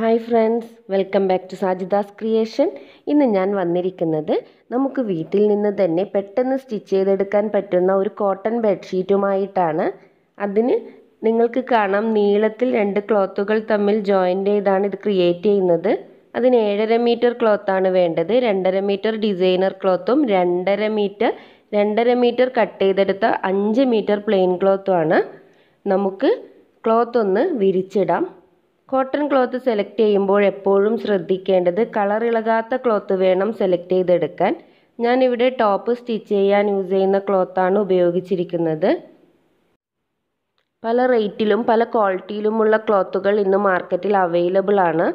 hi friends welcome back to Sajida's creation ഇന്ന് ഞാൻ വന്നിരിക്കുന്നത് നമുക്ക് വീട്ടിൽ നിന്ന് തന്നെ പെട്ടെന്ന് സ്റ്റിച്ച് ചെയ്തെടുക്കാൻ പറ്റുന്ന ഒരു കോട്ടൺ ബെഡ്ഷീറ്റുമായിട്ടാണ് അതിന് നിങ്ങൾക്ക് കാണാം നീളത്തിൽ രണ്ട് ക്ലോത്തുകൾ തമ്മിൽ ജോയിൻ്റ് ചെയ്താണ് ഇത് ക്രിയേറ്റ് ചെയ്യുന്നത് അതിന് ഏഴര മീറ്റർ ക്ലോത്താണ് വേണ്ടത് രണ്ടര മീറ്റർ ഡിസൈനർ ക്ലോത്തും രണ്ടര മീറ്റർ രണ്ടര മീറ്റർ കട്ട് ചെയ്തെടുത്ത അഞ്ച് മീറ്റർ പ്ലെയിൻ ക്ലോത്തുമാണ് നമുക്ക് ക്ലോത്ത് ഒന്ന് വിരിച്ചിടാം കോട്ടൺ ക്ലോത്ത് സെലക്ട് ചെയ്യുമ്പോൾ എപ്പോഴും ശ്രദ്ധിക്കേണ്ടത് കളർ ഇളകാത്ത ക്ലോത്ത് വേണം സെലക്ട് ചെയ്തെടുക്കാൻ ഞാനിവിടെ ടോപ്പ് സ്റ്റിച്ച് ചെയ്യാൻ യൂസ് ചെയ്യുന്ന ക്ലോത്താണ് ഉപയോഗിച്ചിരിക്കുന്നത് പല റേറ്റിലും പല ക്വാളിറ്റിയിലുമുള്ള ക്ലോത്തുകൾ ഇന്ന് മാർക്കറ്റിൽ അവൈലബിൾ ആണ്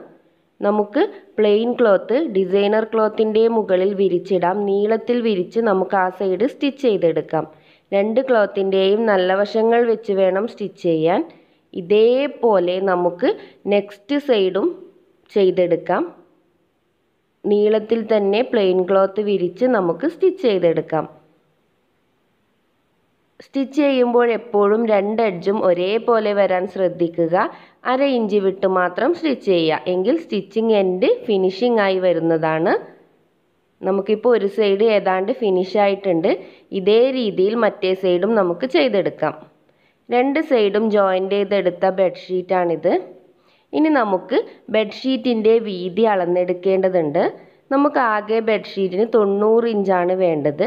നമുക്ക് പ്ലെയിൻ ക്ലോത്ത് ഡിസൈനർ ക്ലോത്തിൻ്റെ മുകളിൽ വിരിച്ചിടാം നീളത്തിൽ വിരിച്ച് നമുക്ക് ആ സൈഡ് സ്റ്റിച്ച് ചെയ്തെടുക്കാം രണ്ട് ക്ലോത്തിൻ്റെയും നല്ല വശങ്ങൾ വെച്ച് വേണം സ്റ്റിച്ച് ചെയ്യാൻ ഇതേപോലെ നമുക്ക് നെക്സ്റ്റ് സൈഡും ചെയ്തെടുക്കാം നീളത്തിൽ തന്നെ പ്ലെയിൻ ക്ലോത്ത് വിരിച്ച് നമുക്ക് സ്റ്റിച്ച് ചെയ്തെടുക്കാം സ്റ്റിച്ച് ചെയ്യുമ്പോൾ എപ്പോഴും രണ്ട് എഡ്ജും ഒരേപോലെ വരാൻ ശ്രദ്ധിക്കുക അര ഇഞ്ച് വിട്ട് മാത്രം സ്റ്റിച്ച് ചെയ്യുക എങ്കിൽ സ്റ്റിച്ചിങ് എൻഡ് ഫിനിഷിംഗ് ആയി വരുന്നതാണ് നമുക്കിപ്പോൾ ഒരു സൈഡ് ഏതാണ്ട് ഫിനിഷ് ആയിട്ടുണ്ട് ഇതേ രീതിയിൽ മറ്റേ സൈഡും നമുക്ക് ചെയ്തെടുക്കാം രണ്ട് സൈഡും ജോയിൻ്റ് ചെയ്തെടുത്ത ബെഡ്ഷീറ്റാണിത് ഇനി നമുക്ക് ബെഡ്ഷീറ്റിൻ്റെ വീതി അളന്നെടുക്കേണ്ടതുണ്ട് നമുക്ക് ആകെ ബെഡ്ഷീറ്റിന് തൊണ്ണൂറ് ഇഞ്ചാണ് വേണ്ടത്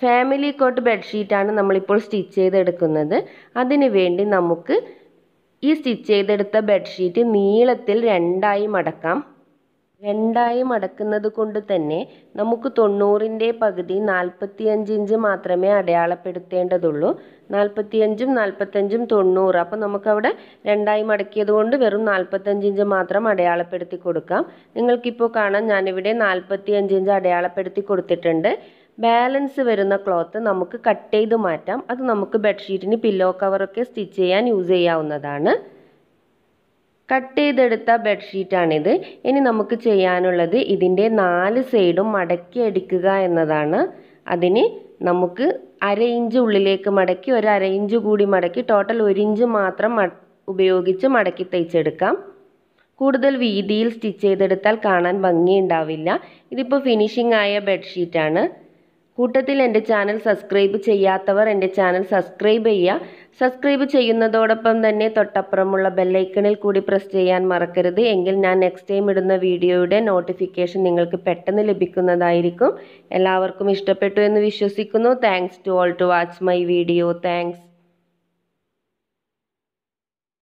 ഫാമിലി കോട്ട് ബെഡ്ഷീറ്റാണ് നമ്മളിപ്പോൾ സ്റ്റിച്ച് ചെയ്തെടുക്കുന്നത് അതിനു വേണ്ടി നമുക്ക് ഈ സ്റ്റിച്ച് ചെയ്തെടുത്ത ബെഡ്ഷീറ്റ് നീളത്തിൽ രണ്ടായി മടക്കാം രണ്ടായി മടക്കുന്നത് കൊണ്ട് തന്നെ നമുക്ക് തൊണ്ണൂറിൻ്റെ പകുതി നാൽപ്പത്തിയഞ്ച് ഇഞ്ച് മാത്രമേ അടയാളപ്പെടുത്തേണ്ടതുള്ളൂ നാൽപ്പത്തിയഞ്ചും നാൽപ്പത്തഞ്ചും തൊണ്ണൂറ് അപ്പോൾ നമുക്കവിടെ രണ്ടായി മടക്കിയത് കൊണ്ട് വെറും നാൽപ്പത്തഞ്ച് ഇഞ്ച് മാത്രം അടയാളപ്പെടുത്തി കൊടുക്കാം നിങ്ങൾക്കിപ്പോൾ കാണാം ഞാനിവിടെ നാൽപ്പത്തിയഞ്ച് ഇഞ്ച് അടയാളപ്പെടുത്തി കൊടുത്തിട്ടുണ്ട് ബാലൻസ് വരുന്ന ക്ലോത്ത് നമുക്ക് കട്ട് ചെയ്ത് മാറ്റാം അത് നമുക്ക് ബെഡ്ഷീറ്റിന് പില്ലോ കവറൊക്കെ സ്റ്റിച്ച് ചെയ്യാൻ യൂസ് ചെയ്യാവുന്നതാണ് കട്ട് ചെയ്തെടുത്ത ബെഡ്ഷീറ്റാണിത് ഇനി നമുക്ക് ചെയ്യാനുള്ളത് ഇതിൻ്റെ നാല് സൈഡും മടക്കി അടിക്കുക എന്നതാണ് അതിന് നമുക്ക് അര ഇഞ്ച് ഉള്ളിലേക്ക് മടക്കി ഒരു അര ഇഞ്ച് കൂടി മടക്കി ടോട്ടൽ ഒരിഞ്ച് ഇഞ്ച് മാത്രം ഉപയോഗിച്ച് മടക്കി തയ്ച്ചെടുക്കാം കൂടുതൽ വീതിയിൽ സ്റ്റിച്ച് ചെയ്തെടുത്താൽ കാണാൻ ഭംഗിയുണ്ടാവില്ല ഇതിപ്പോൾ ഫിനിഷിംഗ് ആയ ബെഡ്ഷീറ്റാണ് കൂട്ടത്തിൽ എൻ്റെ ചാനൽ സബ്സ്ക്രൈബ് ചെയ്യാത്തവർ എൻ്റെ ചാനൽ സബ്സ്ക്രൈബ് ചെയ്യുക സബ്സ്ക്രൈബ് ചെയ്യുന്നതോടൊപ്പം തന്നെ തൊട്ടപ്പുറമുള്ള ബെല്ലൈക്കണിൽ കൂടി പ്രസ് ചെയ്യാൻ മറക്കരുത് എങ്കിൽ ഞാൻ നെക്സ്റ്റ് ടൈം ഇടുന്ന വീഡിയോയുടെ നോട്ടിഫിക്കേഷൻ നിങ്ങൾക്ക് പെട്ടെന്ന് ലഭിക്കുന്നതായിരിക്കും എല്ലാവർക്കും ഇഷ്ടപ്പെട്ടു എന്ന് വിശ്വസിക്കുന്നു thanks to all to watch my video thanks